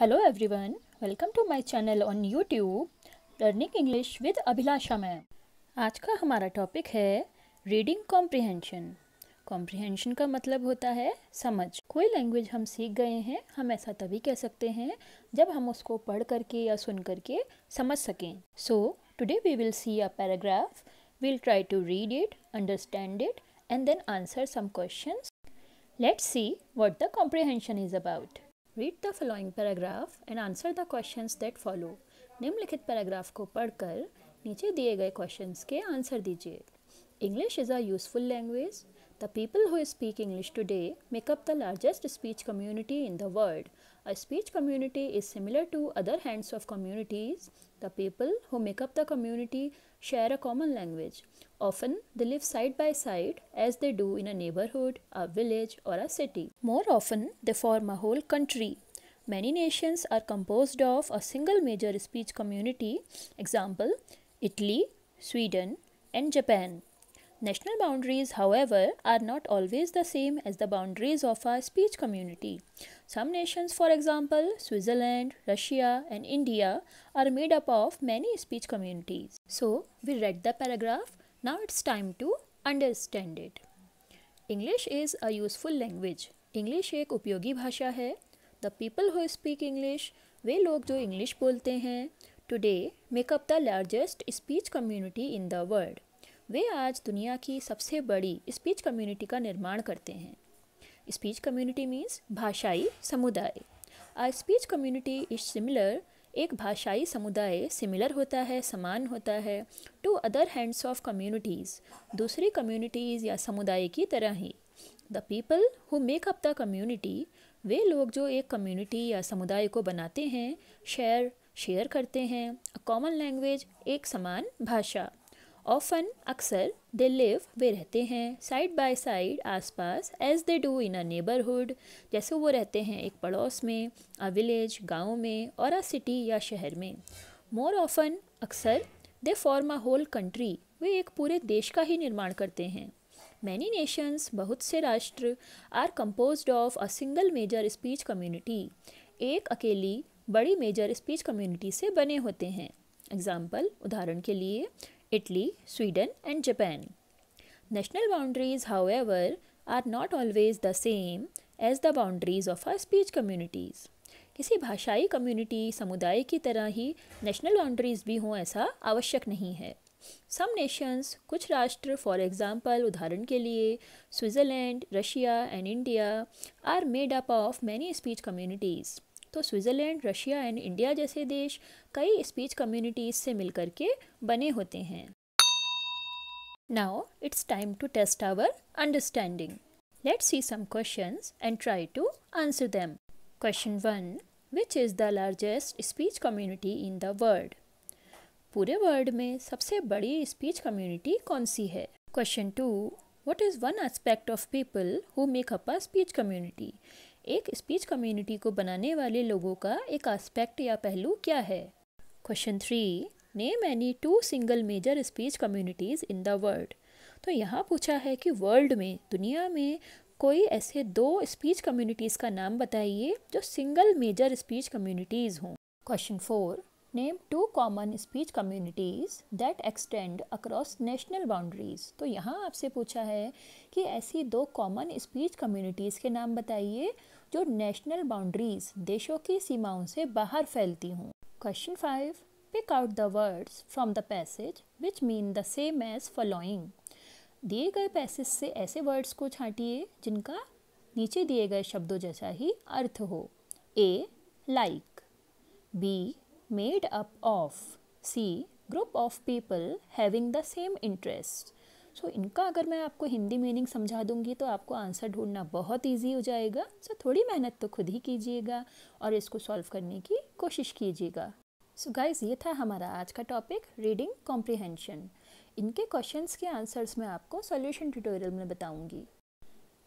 Hello everyone welcome to my channel on YouTube learning English with Abhilasha ma'am आज का हमारा topic है reading comprehension comprehension का मतलब होता है समझ कोई लैंग्वेज हम सीख गए हैं हम ऐसा तभी कह सकते हैं जब हम उसको पढ़ करके या सुन करके समझ सकें so today we will see a paragraph will try to read it understand it and then answer some question let's see what the comprehension is about read the following paragraph and answer the questions that follow. निम्नलिखित paragraph को पढ़कर नीचे दिए गए questions के answer दीजिए English is a useful language The people who speak English today make up the largest speech community in the world. A speech community is similar to other hands of communities. The people who make up the community share a common language. Often, they live side by side as they do in a neighborhood, a village, or a city. More often, they form a whole country. Many nations are composed of a single major speech community, example, Italy, Sweden, and Japan. National boundaries, however, are not always the same as the boundaries of our speech community. Some nations, for example, Switzerland, Russia, and India, are made up of many speech communities. So, we read the paragraph. Now it's time to understand it. English is a useful language. English एक उपयोगी भाषा है the The people who speak English, लोग जो English बोलते हैं today make up the largest speech community in the way आज दुनिया की सबसे बड़ी स्पीच कम्युनिटी का निर्माण करते हैं स्पीच कम्युनिटी मीन्स भाषाई समुदाय a speech community is similar एक भाषाई समुदाय सिमिलर होता है समान होता है to other hands of communities दूसरी कम्युनिटीज़ या समुदाय की तरह ही the people who make up the community वे लोग जो एक कम्युनिटी या समुदाय को बनाते हैं शेयर शेयर करते हैं कॉमन लैंग्वेज एक समान भाषा ऑफन अक्सर दे लिव वे रहते हैं साइड बाय साइड आसपास as they do in a neighbourhood जैसे वो रहते हैं एक पड़ोस में अ विलेज गांव में और अ सिटी या शहर में मोर ऑफन अक्सर they form a whole country वे एक पूरे देश का ही निर्माण करते हैं मैनी नेशंस बहुत से राष्ट्र are composed of a single major speech community एक अकेली बड़ी मेजर स्पीच कम्युनिटी से बने होते हैं एग्जाम्पल उदाहरण के लिए Italy, Sweden, and Japan. National boundaries, however, are not always the same as the boundaries of our speech communities. किसी भाषाई कम्युनिटी समुदाय की तरह ही नेशनल बाउंड्रीज भी हों ऐसा आवश्यक नहीं है सम नेशंस कुछ राष्ट्र फॉर एग्जांपल उदाहरण के लिए Switzerland Russia and India are made up of many speech communities तो स्विट्ज़रलैंड रशिया एंड इंडिया जैसे देश कई स्पीच कम्युनिटीज से मिलकर के बने होते हैं now it's time to test our understanding let's see some question and try to answer them question one which is the largest speech community in the world पूरे वर्ल्ड में सबसे बड़ी स्पीच कम्युनिटी कौन सी है question two what is one aspect of people who make up a speech community एक speech community को बनाने वाले लोगों का एक एस्पेक्ट या पहलू क्या है question three name any two single major speech communities in the world तो यहाँ पूछा है कि वर्ल्ड में दुनिया में कोई ऐसे दो स्पीच कम्युनिटीज़ का नाम बताइए जो सिंगल मेजर स्पीच कम्युनिटीज़ हों question four name two common speech communities that extend across national boundaries तो यहाँ आपसे पूछा है कि ऐसी दो कॉमन स्पीच कम्युनिटीज़ के नाम बताइए जो नेशनल बाउंड्रीज़ देशों की सीमाओं से बाहर फैलती हों question five pick out the words from the passage which mean the same as following दिए गए पैसेज से ऐसे वर्ड्स को छाटिए जिनका नीचे दिए गए शब्दों जैसा ही अर्थ हो A like B made up of C group of people having the same interest so इनका अगर मैं आपको हिंदी मीनिंग समझा दूंगी तो आपको आंसर ढूंढना बहुत ईजी हो जाएगा सो so, थोड़ी मेहनत तो खुद ही कीजिएगा और इसको सॉल्व करने की कोशिश कीजिएगा सो so गाइज ये था हमारा आज का टॉपिक रीडिंग कॉम्प्रिहेंशन इनके क्वेश्चंस के आंसर्स मैं आपको सॉल्यूशन ट्यूटोरियल में बताऊंगी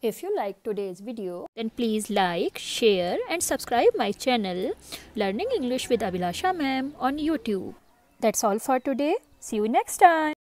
If you like today's video, then please like, share and subscribe my channel Learning English with Abhilasha Ma'am on YouTube. That's all for today. See you next time.